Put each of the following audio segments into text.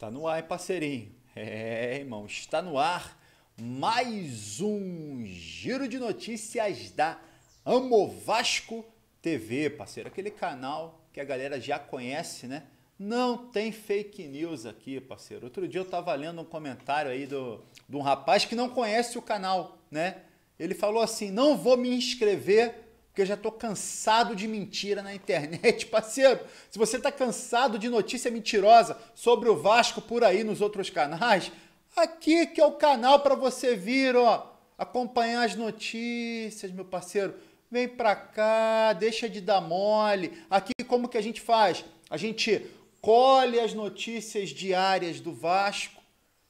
Tá no ar, hein, parceirinho? É, irmão, está no ar mais um giro de notícias da Amo Vasco TV, parceiro. Aquele canal que a galera já conhece, né? Não tem fake news aqui, parceiro. Outro dia eu tava lendo um comentário aí do, de um rapaz que não conhece o canal, né? Ele falou assim: não vou me inscrever porque eu já tô cansado de mentira na internet, parceiro. Se você tá cansado de notícia mentirosa sobre o Vasco por aí nos outros canais, aqui que é o canal para você vir, ó, acompanhar as notícias, meu parceiro. Vem pra cá, deixa de dar mole. Aqui como que a gente faz? A gente colhe as notícias diárias do Vasco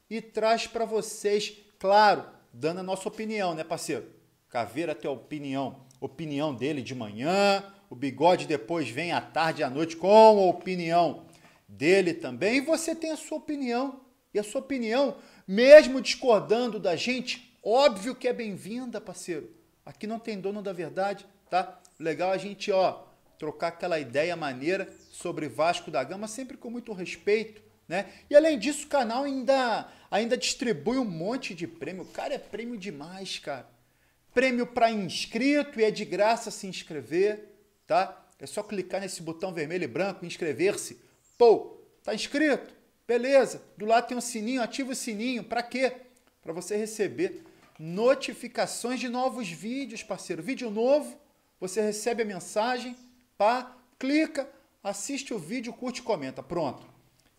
e traz para vocês, claro, dando a nossa opinião, né, parceiro? Caveira até opinião opinião dele de manhã, o bigode depois vem à tarde e à noite com a opinião dele também, e você tem a sua opinião. E a sua opinião, mesmo discordando da gente, óbvio que é bem-vinda, parceiro. Aqui não tem dono da verdade, tá? Legal a gente, ó, trocar aquela ideia maneira sobre Vasco da Gama, sempre com muito respeito, né? E além disso, o canal ainda, ainda distribui um monte de prêmio. Cara, é prêmio demais, cara prêmio para inscrito e é de graça se inscrever, tá? É só clicar nesse botão vermelho e branco, inscrever-se. Pô, tá inscrito? Beleza. Do lado tem um sininho, ativa o sininho. Para quê? Para você receber notificações de novos vídeos, parceiro. Vídeo novo, você recebe a mensagem, pá, clica, assiste o vídeo, curte e comenta. Pronto.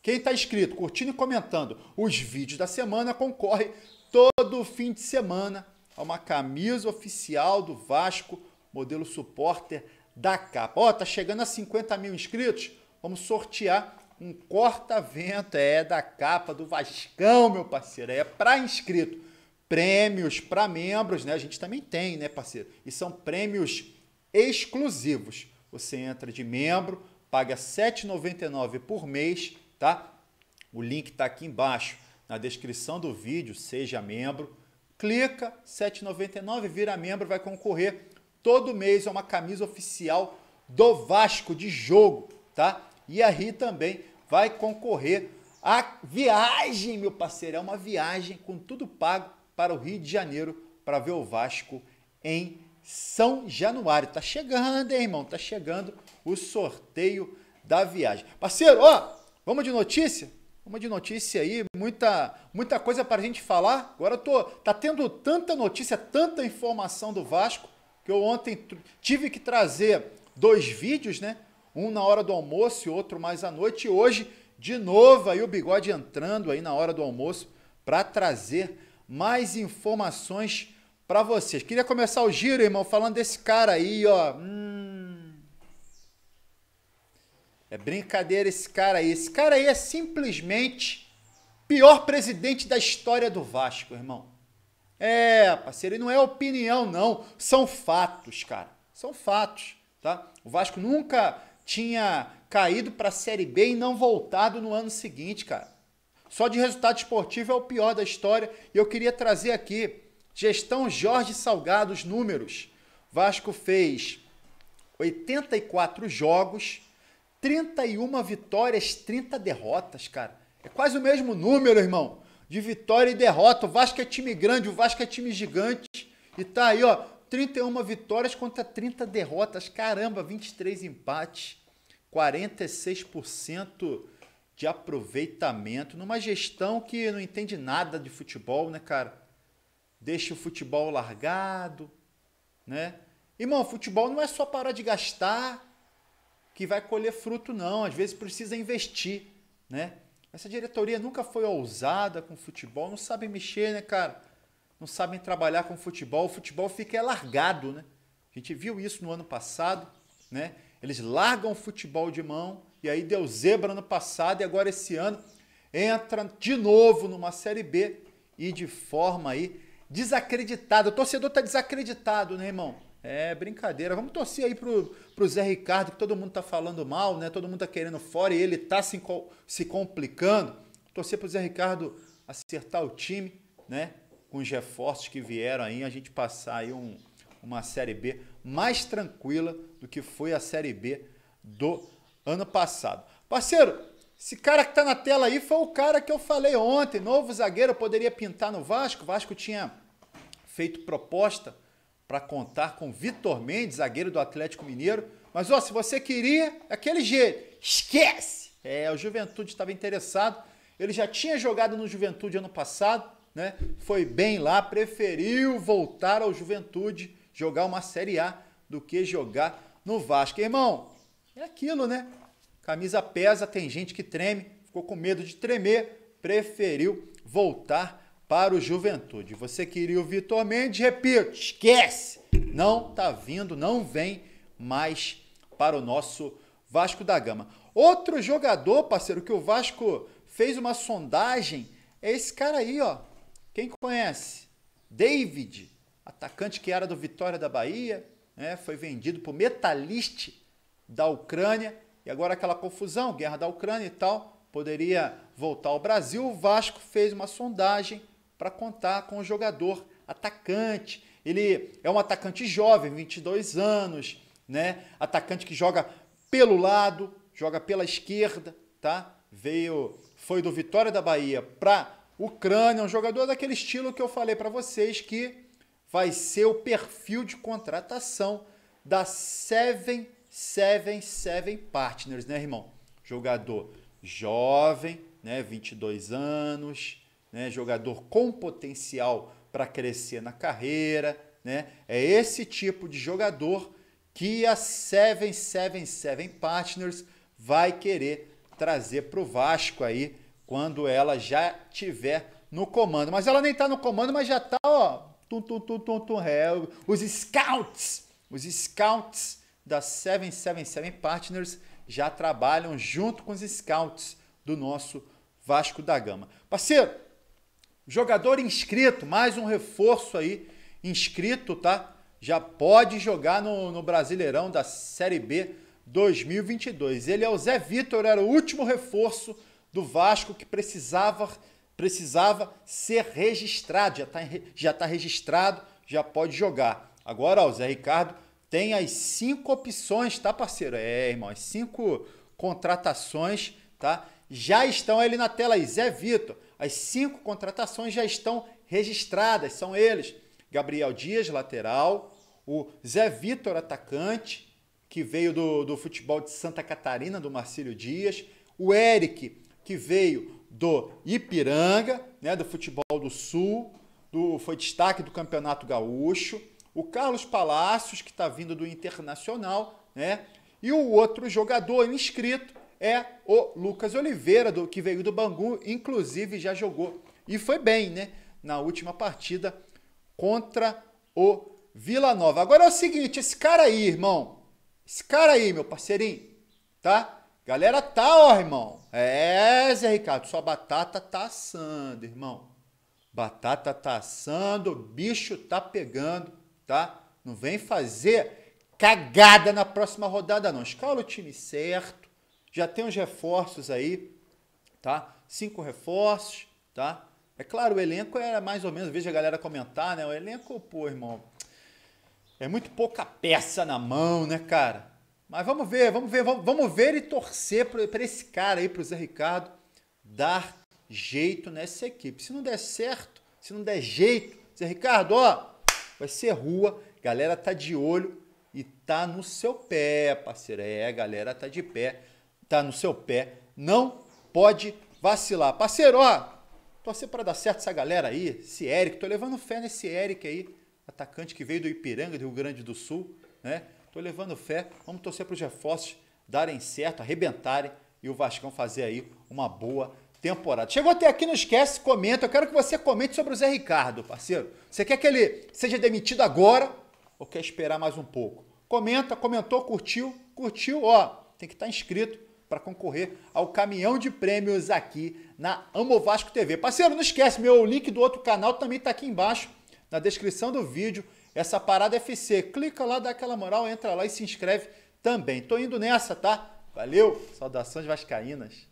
Quem está inscrito, curtindo e comentando os vídeos da semana concorre todo fim de semana a uma camisa oficial do Vasco, modelo supporter da capa. Ó, oh, tá chegando a 50 mil inscritos, vamos sortear um corta-vento, é da capa do Vascão, meu parceiro, é para inscrito. Prêmios para membros, né? A gente também tem, né, parceiro? E são prêmios exclusivos. Você entra de membro, paga R$ 7,99 por mês, tá? O link está aqui embaixo na descrição do vídeo, seja membro clica, R$ 7,99, vira membro, vai concorrer todo mês a uma camisa oficial do Vasco de jogo, tá? E aí também vai concorrer a viagem, meu parceiro, é uma viagem com tudo pago para o Rio de Janeiro para ver o Vasco em São Januário. Tá chegando, hein, irmão? Tá chegando o sorteio da viagem. Parceiro, ó, vamos de notícia? Uma de notícia aí, muita, muita coisa para a gente falar. Agora eu tô, tá tendo tanta notícia, tanta informação do Vasco, que eu ontem tive que trazer dois vídeos, né? Um na hora do almoço e outro mais à noite. E hoje, de novo, aí o Bigode entrando aí na hora do almoço para trazer mais informações para vocês. Queria começar o giro, irmão, falando desse cara aí, ó. Hum, é brincadeira esse cara aí. Esse cara aí é simplesmente pior presidente da história do Vasco, irmão. É, parceiro, E não é opinião, não. São fatos, cara. São fatos, tá? O Vasco nunca tinha caído para a Série B e não voltado no ano seguinte, cara. Só de resultado esportivo é o pior da história. E eu queria trazer aqui, gestão Jorge Salgado, os números. Vasco fez 84 jogos, 31 vitórias, 30 derrotas, cara. É quase o mesmo número, irmão, de vitória e derrota. O Vasco é time grande, o Vasco é time gigante. E tá aí, ó, 31 vitórias contra 30 derrotas. Caramba, 23 empates, 46% de aproveitamento. Numa gestão que não entende nada de futebol, né, cara? Deixa o futebol largado, né? Irmão, futebol não é só parar de gastar, que vai colher fruto, não. Às vezes precisa investir, né? Essa diretoria nunca foi ousada com futebol, não sabem mexer, né, cara? Não sabem trabalhar com futebol. O futebol fica é largado, né? A gente viu isso no ano passado, né? Eles largam o futebol de mão e aí deu zebra no passado e agora esse ano entra de novo numa série B e de forma aí desacreditada. O torcedor tá desacreditado, né, irmão? É brincadeira. Vamos torcer aí pro, pro Zé Ricardo, que todo mundo tá falando mal, né? Todo mundo tá querendo fora e ele tá se, se complicando. Torcer pro Zé Ricardo acertar o time, né? Com os reforços que vieram aí, a gente passar aí um, uma Série B mais tranquila do que foi a Série B do ano passado. Parceiro, esse cara que tá na tela aí foi o cara que eu falei ontem. Novo zagueiro poderia pintar no Vasco. O Vasco tinha feito proposta para contar com Vitor Mendes, zagueiro do Atlético Mineiro. Mas ó, se você queria, aquele jeito, esquece! É, o Juventude estava interessado. Ele já tinha jogado no Juventude ano passado, né? Foi bem lá, preferiu voltar ao Juventude, jogar uma Série A do que jogar no Vasco. Irmão, é aquilo, né? Camisa pesa, tem gente que treme, ficou com medo de tremer, preferiu voltar para o Juventude. Você queria o Vitor Mendes, repito, esquece! Não tá vindo, não vem mais para o nosso Vasco da Gama. Outro jogador, parceiro, que o Vasco fez uma sondagem é esse cara aí, ó. Quem conhece? David, atacante que era do Vitória da Bahia, né? foi vendido por Metalist da Ucrânia. E agora aquela confusão, guerra da Ucrânia e tal, poderia voltar ao Brasil. O Vasco fez uma sondagem para contar com o jogador atacante. Ele é um atacante jovem, 22 anos, né? Atacante que joga pelo lado, joga pela esquerda, tá? Veio, foi do Vitória da Bahia para Ucrânia, um jogador daquele estilo que eu falei para vocês que vai ser o perfil de contratação da 777 Partners, né, irmão? Jogador jovem, né, 22 anos, né? jogador com potencial para crescer na carreira. Né? É esse tipo de jogador que a 777 Partners vai querer trazer para o Vasco aí quando ela já tiver no comando. Mas ela nem está no comando, mas já está, ó, tum, tum, tum, tum, tum, é, os scouts, os scouts da 777 Partners já trabalham junto com os scouts do nosso Vasco da Gama. Parceiro, Jogador inscrito, mais um reforço aí, inscrito, tá? Já pode jogar no, no Brasileirão da Série B 2022. Ele é o Zé Vitor, era o último reforço do Vasco que precisava precisava ser registrado, já está já tá registrado, já pode jogar. Agora, ó, o Zé Ricardo tem as cinco opções, tá, parceiro? É, irmão, as cinco contratações, tá? Já estão ali na tela aí, Zé Vitor, as cinco contratações já estão registradas, são eles: Gabriel Dias, lateral, o Zé Vitor, atacante, que veio do, do futebol de Santa Catarina, do Marcílio Dias, o Eric, que veio do Ipiranga, né, do futebol do Sul, do, foi destaque do Campeonato Gaúcho, o Carlos Palácios, que está vindo do Internacional, né, e o outro jogador inscrito é o Lucas Oliveira, do, que veio do Bangu, inclusive já jogou e foi bem, né? Na última partida contra o Vila Nova. Agora é o seguinte, esse cara aí, irmão. Esse cara aí, meu parceirinho, tá? Galera tá, ó, irmão. É, Zé Ricardo, sua batata tá assando, irmão. Batata tá assando, o bicho tá pegando, tá? Não vem fazer cagada na próxima rodada, não. Escala o time certo já tem uns reforços aí, tá? Cinco reforços, tá? É claro, o elenco era mais ou menos, veja a galera comentar, né? O elenco, pô, irmão, é muito pouca peça na mão, né, cara? Mas vamos ver, vamos ver, vamos, vamos ver e torcer para esse cara aí, para o Zé Ricardo, dar jeito nessa equipe. Se não der certo, se não der jeito, Zé Ricardo, ó, vai ser rua, galera tá de olho e tá no seu pé, parceiro. É, galera tá de pé tá no seu pé, não pode vacilar. Parceiro, ó, torcer para dar certo essa galera aí, esse Eric, tô levando fé nesse Eric aí, atacante que veio do Ipiranga, do Rio Grande do Sul, né? Tô levando fé, vamos torcer para os reforços darem certo, arrebentarem e o Vascão fazer aí uma boa temporada. Chegou até aqui, não esquece, comenta. Eu quero que você comente sobre o Zé Ricardo, parceiro. Você quer que ele seja demitido agora ou quer esperar mais um pouco? Comenta, comentou, curtiu, curtiu, ó, tem que estar tá inscrito para concorrer ao caminhão de prêmios aqui na Amo Vasco TV. Parceiro, não esquece, meu link do outro canal também está aqui embaixo na descrição do vídeo. Essa parada é FC, clica lá, dá aquela moral, entra lá e se inscreve também. Tô indo nessa, tá? Valeu, saudações vascaínas.